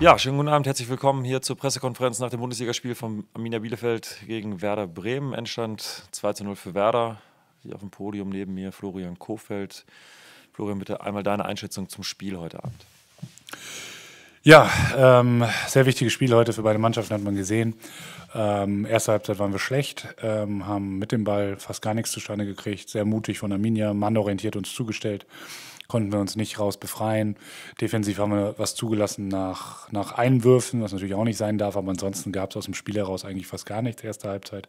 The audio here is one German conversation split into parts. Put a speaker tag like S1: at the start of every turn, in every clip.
S1: Ja, schönen guten Abend, herzlich willkommen hier zur Pressekonferenz nach dem Bundesligaspiel von Arminia Bielefeld gegen Werder Bremen. Endstand 2 zu 0 für Werder. Hier auf dem Podium neben mir Florian Kofeld. Florian, bitte einmal deine Einschätzung zum Spiel heute Abend. Ja, ähm, sehr wichtiges Spiel heute für beide Mannschaften hat man gesehen. Ähm, erste Halbzeit waren wir schlecht, ähm, haben mit dem Ball fast gar nichts zustande gekriegt. Sehr mutig von Arminia, mannorientiert uns zugestellt konnten wir uns nicht raus befreien. Defensiv haben wir was zugelassen nach, nach Einwürfen, was natürlich auch nicht sein darf, aber ansonsten gab es aus dem Spiel heraus eigentlich fast gar nichts, erste Halbzeit.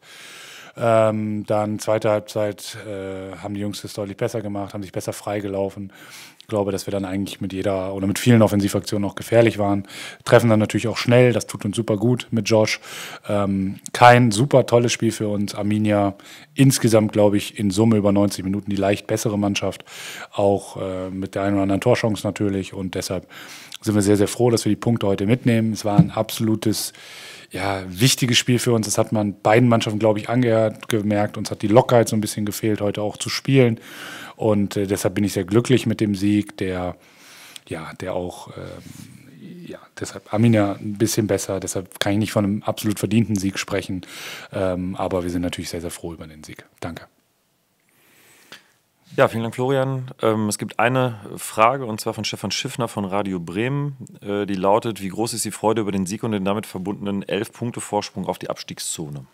S1: Ähm, dann zweite Halbzeit äh, haben die Jungs das deutlich besser gemacht, haben sich besser freigelaufen, ich glaube, dass wir dann eigentlich mit jeder oder mit vielen Offensivaktionen auch gefährlich waren. Treffen dann natürlich auch schnell, das tut uns super gut mit Josh. Ähm, kein super tolles Spiel für uns. Arminia insgesamt, glaube ich, in Summe über 90 Minuten die leicht bessere Mannschaft, auch äh, mit der einen oder anderen Torchance natürlich. Und deshalb sind wir sehr, sehr froh, dass wir die Punkte heute mitnehmen. Es war ein absolutes ja, wichtiges Spiel für uns. Das hat man beiden Mannschaften, glaube ich, angehört, gemerkt. Uns hat die Lockerheit so ein bisschen gefehlt, heute auch zu spielen. Und äh, deshalb bin ich sehr glücklich mit dem Sieg, der, ja, der auch, ähm, ja, deshalb Amina ein bisschen besser. Deshalb kann ich nicht von einem absolut verdienten Sieg sprechen. Ähm, aber wir sind natürlich sehr, sehr froh über den Sieg. Danke. Ja, vielen Dank, Florian. Ähm, es gibt eine Frage und zwar von Stefan Schiffner von Radio Bremen. Äh, die lautet: Wie groß ist die Freude über den Sieg und den damit verbundenen elf Punkte Vorsprung auf die Abstiegszone?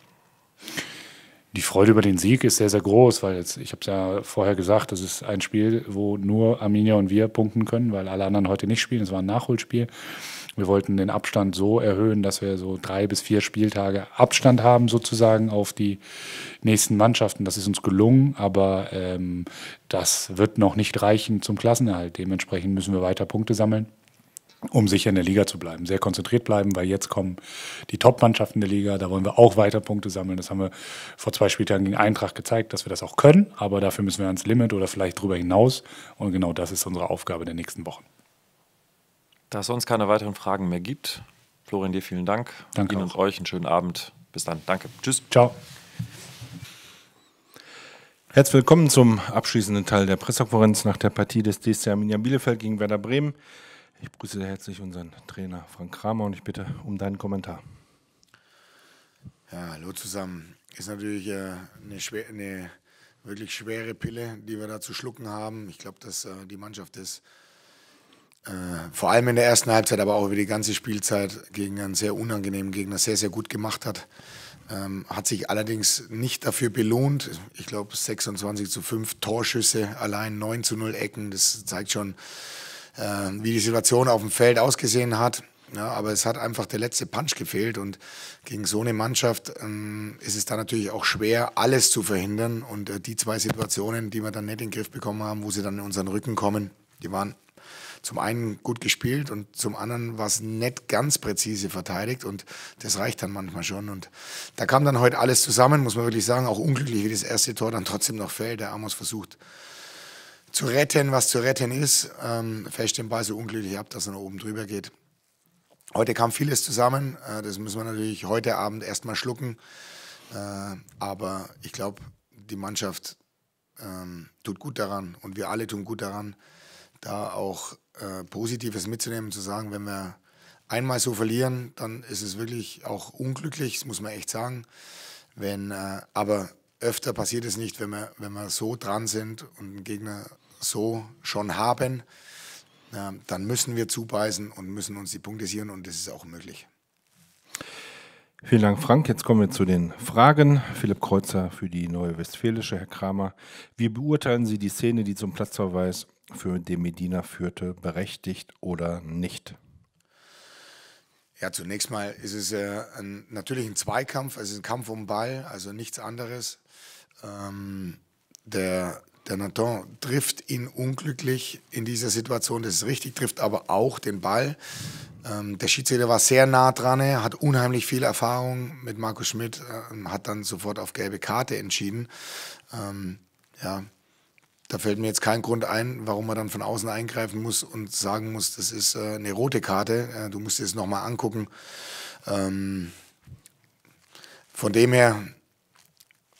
S1: die Freude über den Sieg ist sehr, sehr groß, weil jetzt, ich habe es ja vorher gesagt, das ist ein Spiel, wo nur Arminia und wir punkten können, weil alle anderen heute nicht spielen. Es war ein Nachholspiel. Wir wollten den Abstand so erhöhen, dass wir so drei bis vier Spieltage Abstand haben, sozusagen, auf die nächsten Mannschaften. Das ist uns gelungen, aber ähm, das wird noch nicht reichen zum Klassenerhalt. Dementsprechend müssen wir weiter Punkte sammeln um sicher in der Liga zu bleiben. Sehr konzentriert bleiben, weil jetzt kommen die Top-Mannschaften der Liga. Da wollen wir auch weiter Punkte sammeln. Das haben wir vor zwei Spieltagen gegen Eintracht gezeigt, dass wir das auch können. Aber dafür müssen wir ans Limit oder vielleicht drüber hinaus. Und genau das ist unsere Aufgabe der nächsten Wochen. Da es sonst keine weiteren Fragen mehr gibt, Florian, dir vielen Dank. Danke Ihnen auch. und euch einen schönen Abend. Bis dann. Danke. Tschüss.
S2: Ciao. Herzlich willkommen zum abschließenden Teil der Pressekonferenz nach der Partie des DSC Arminia Bielefeld gegen Werder Bremen. Ich grüße sehr herzlich unseren Trainer Frank Kramer und ich bitte um deinen Kommentar. Ja, hallo
S3: zusammen. Ist natürlich äh, eine, schwer, eine, wirklich schwere Pille, die wir da zu schlucken haben. Ich glaube, dass äh, die Mannschaft das äh, vor allem in der ersten Halbzeit, aber auch über die ganze Spielzeit gegen einen sehr unangenehmen Gegner sehr, sehr gut gemacht hat. Ähm, hat sich allerdings nicht dafür belohnt. Ich glaube 26 zu 5 Torschüsse, allein 9 zu 0 Ecken. Das zeigt schon, ähm, wie die Situation auf dem Feld ausgesehen hat. Ja, aber es hat einfach der letzte Punch gefehlt und gegen so eine Mannschaft ähm, ist es dann natürlich auch schwer, alles zu verhindern. Und äh, die zwei Situationen, die wir dann nicht in den Griff bekommen haben, wo sie dann in unseren Rücken kommen, die waren zum einen gut gespielt und zum anderen war es nicht ganz präzise verteidigt und das reicht dann manchmal schon. Und da kam dann heute alles zusammen, muss man wirklich sagen, auch unglücklich, wie das erste Tor dann trotzdem noch fällt. Der Amos versucht zu retten, was zu retten ist. Ähm, fällt den Ball so unglücklich ab, dass er nach oben drüber geht. Heute kam vieles zusammen. Äh, das müssen wir natürlich heute Abend erstmal schlucken. Äh, aber ich glaube, die Mannschaft ähm, tut gut daran und wir alle tun gut daran, da auch äh, Positives mitzunehmen, zu sagen, wenn wir einmal so verlieren, dann ist es wirklich auch unglücklich, das muss man echt sagen. Wenn, äh, aber öfter passiert es nicht, wenn wir, wenn wir so dran sind und einen Gegner so schon haben, äh, dann müssen wir zubeißen und müssen uns die Punkte sichern und das ist auch möglich.
S2: Vielen Dank, Frank. Jetzt kommen wir zu den Fragen. Philipp Kreuzer für die Neue Westfälische. Herr Kramer, wie beurteilen Sie die Szene, die zum Platzverweis für den Medina führte, berechtigt oder nicht?
S3: Ja, zunächst mal ist es äh, ein, natürlich ein Zweikampf, es ist ein Kampf um den Ball, also nichts anderes ähm, der, der Nathan trifft ihn unglücklich in dieser Situation, das ist richtig, trifft aber auch den Ball. Ähm, der Schiedsrichter war sehr nah dran, hat unheimlich viel Erfahrung mit Markus Schmidt, äh, hat dann sofort auf gelbe Karte entschieden. Ähm, ja, da fällt mir jetzt kein Grund ein, warum man dann von außen eingreifen muss und sagen muss, das ist äh, eine rote Karte, äh, du musst dir das nochmal angucken. Ähm, von dem her,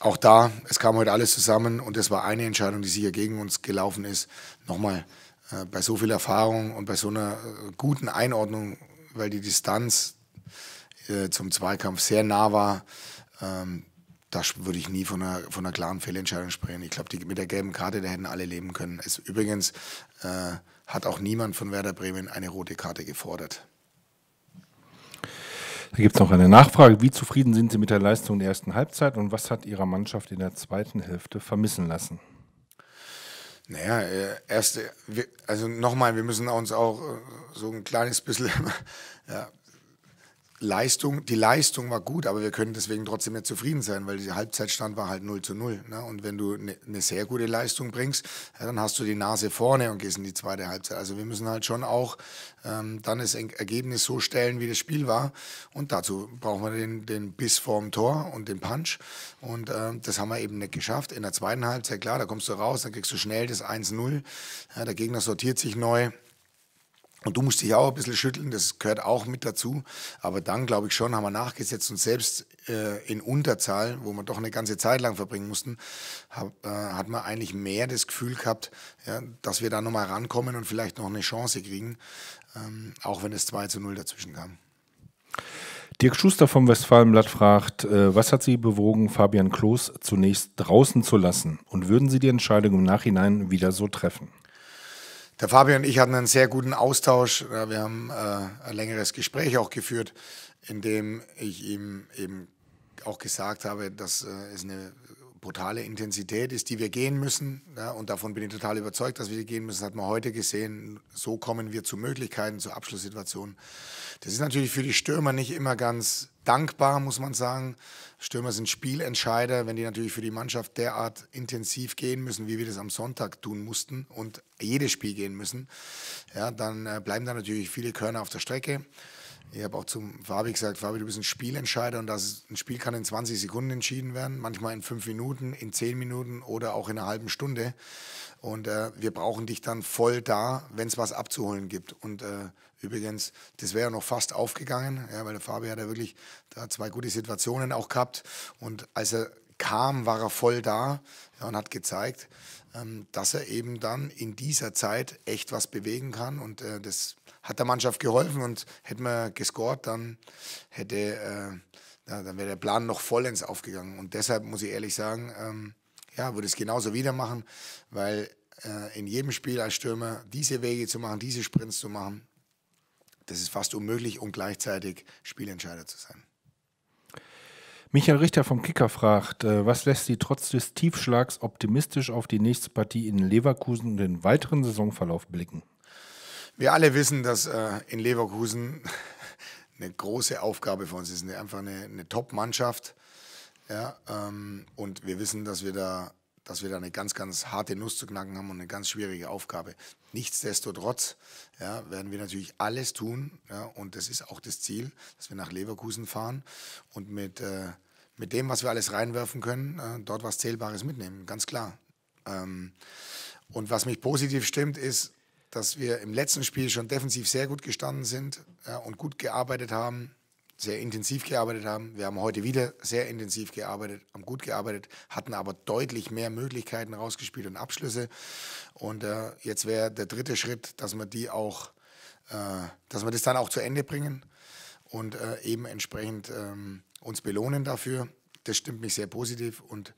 S3: auch da, es kam heute alles zusammen und es war eine Entscheidung, die sicher gegen uns gelaufen ist. Nochmal, äh, bei so viel Erfahrung und bei so einer äh, guten Einordnung, weil die Distanz äh, zum Zweikampf sehr nah war, ähm, da würde ich nie von einer, von einer klaren Fehlentscheidung sprechen. Ich glaube, mit der gelben Karte, da hätten alle leben können. Es, übrigens äh, hat auch niemand von Werder Bremen eine rote Karte gefordert.
S2: Da gibt es noch eine Nachfrage. Wie zufrieden sind Sie mit der Leistung der ersten Halbzeit und was hat Ihrer Mannschaft in der zweiten Hälfte vermissen lassen?
S3: Naja, äh, erste, also nochmal, wir müssen uns auch äh, so ein kleines bisschen ja, Leistung, die Leistung war gut, aber wir können deswegen trotzdem nicht zufrieden sein, weil der Halbzeitstand war halt 0 zu 0. Ne? Und wenn du eine ne sehr gute Leistung bringst, ja, dann hast du die Nase vorne und gehst in die zweite Halbzeit. Also wir müssen halt schon auch ähm, dann das Ergebnis so stellen, wie das Spiel war. Und dazu brauchen wir den, den Biss vorm Tor und den Punch. Und ähm, das haben wir eben nicht geschafft. In der zweiten Halbzeit, klar, da kommst du raus, dann kriegst du schnell das 1-0. Ja, der Gegner sortiert sich neu. Und du musst dich auch ein bisschen schütteln, das gehört auch mit dazu. Aber dann, glaube ich schon, haben wir nachgesetzt und selbst äh, in Unterzahl, wo wir doch eine ganze Zeit lang verbringen mussten, hab, äh, hat man eigentlich mehr das Gefühl gehabt, ja, dass wir da nochmal rankommen und vielleicht noch eine Chance kriegen, ähm, auch wenn es 2 zu 0 dazwischen kam.
S2: Dirk Schuster vom Westfalenblatt fragt, äh, was hat Sie bewogen, Fabian Kloß zunächst draußen zu lassen? Und würden Sie die Entscheidung im Nachhinein wieder
S3: so treffen? Der Fabian und ich hatten einen sehr guten Austausch. Wir haben äh, ein längeres Gespräch auch geführt, in dem ich ihm eben auch gesagt habe, dass äh, es eine brutale Intensität ist, die wir gehen müssen. Ja, und davon bin ich total überzeugt, dass wir die gehen müssen. Das hat man heute gesehen. So kommen wir zu Möglichkeiten, zu Abschlusssituationen. Das ist natürlich für die Stürmer nicht immer ganz dankbar, muss man sagen. Stürmer sind Spielentscheider, wenn die natürlich für die Mannschaft derart intensiv gehen müssen, wie wir das am Sonntag tun mussten und jedes Spiel gehen müssen, ja, dann äh, bleiben da natürlich viele Körner auf der Strecke. Ich habe auch zum Fabi gesagt, Fabi, du bist ein Spielentscheider und das, ein Spiel kann in 20 Sekunden entschieden werden, manchmal in 5 Minuten, in 10 Minuten oder auch in einer halben Stunde. Und äh, wir brauchen dich dann voll da, wenn es was abzuholen gibt. Und äh, übrigens, das wäre noch fast aufgegangen, ja, weil der Fabi hat ja wirklich da zwei gute Situationen auch gehabt. Und als er kam, war er voll da ja, und hat gezeigt, ähm, dass er eben dann in dieser Zeit echt was bewegen kann. Und äh, das hat der Mannschaft geholfen. Und hätten wir gescored, dann hätte äh, ja, dann wäre der Plan noch vollends aufgegangen. Und deshalb muss ich ehrlich sagen, ähm, ja, würde es genauso wieder machen, weil äh, in jedem Spiel als Stürmer diese Wege zu machen, diese Sprints zu machen, das ist fast unmöglich, um gleichzeitig Spielentscheider zu sein.
S2: Michael Richter vom Kicker fragt, äh, was lässt Sie trotz des Tiefschlags optimistisch auf die nächste Partie in Leverkusen und den weiteren Saisonverlauf blicken?
S3: Wir alle wissen, dass äh, in Leverkusen eine große Aufgabe für uns ist. Einfach eine, eine Top-Mannschaft. Ja, ähm, und wir wissen, dass wir da dass wir da eine ganz, ganz harte Nuss zu knacken haben und eine ganz schwierige Aufgabe. Nichtsdestotrotz ja, werden wir natürlich alles tun ja, und das ist auch das Ziel, dass wir nach Leverkusen fahren und mit, äh, mit dem, was wir alles reinwerfen können, äh, dort was Zählbares mitnehmen, ganz klar. Ähm, und was mich positiv stimmt, ist, dass wir im letzten Spiel schon defensiv sehr gut gestanden sind ja, und gut gearbeitet haben sehr intensiv gearbeitet haben. Wir haben heute wieder sehr intensiv gearbeitet, haben gut gearbeitet, hatten aber deutlich mehr Möglichkeiten rausgespielt und Abschlüsse. Und äh, jetzt wäre der dritte Schritt, dass wir die auch, äh, dass wir das dann auch zu Ende bringen und äh, eben entsprechend ähm, uns belohnen dafür. Das stimmt mich sehr positiv und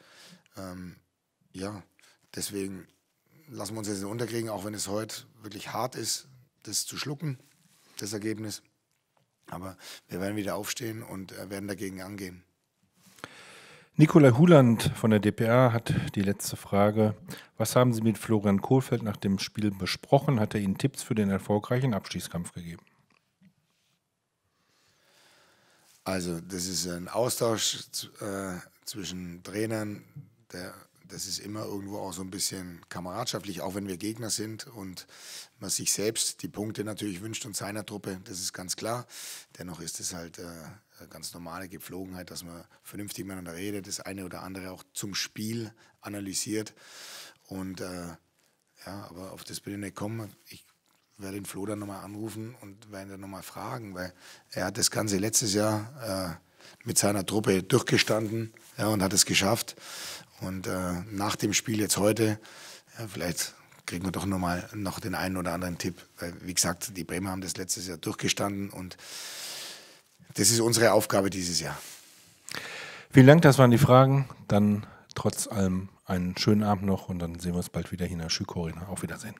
S3: ähm, ja, deswegen lassen wir uns jetzt nicht unterkriegen, auch wenn es heute wirklich hart ist, das zu schlucken, das Ergebnis. Aber wir werden wieder aufstehen und äh, werden dagegen angehen.
S2: Nikolai Huland von der DPA hat die letzte Frage. Was haben Sie mit Florian Kohlfeld nach dem Spiel besprochen? Hat er Ihnen Tipps für den erfolgreichen Abstiegskampf gegeben?
S3: Also, das ist ein Austausch äh, zwischen Trainern der das ist immer irgendwo auch so ein bisschen kameradschaftlich, auch wenn wir Gegner sind und man sich selbst die Punkte natürlich wünscht und seiner Truppe, das ist ganz klar. Dennoch ist es halt äh, ganz normale Gepflogenheit, dass man vernünftig miteinander redet, das eine oder andere auch zum Spiel analysiert. Und äh, ja, aber auf das bin ich nicht kommen. Ich werde den Flo dann nochmal anrufen und werde ihn dann nochmal fragen, weil er hat das Ganze letztes Jahr. Äh, mit seiner Truppe durchgestanden ja, und hat es geschafft. Und äh, nach dem Spiel jetzt heute, ja, vielleicht kriegen wir doch noch mal noch den einen oder anderen Tipp. Weil, wie gesagt, die Bremer haben das letztes Jahr durchgestanden und das ist unsere Aufgabe dieses Jahr.
S2: Vielen Dank, das waren die Fragen. Dann trotz allem einen schönen Abend noch und dann sehen wir uns bald wieder hier in der Schükorina. Auf Wiedersehen.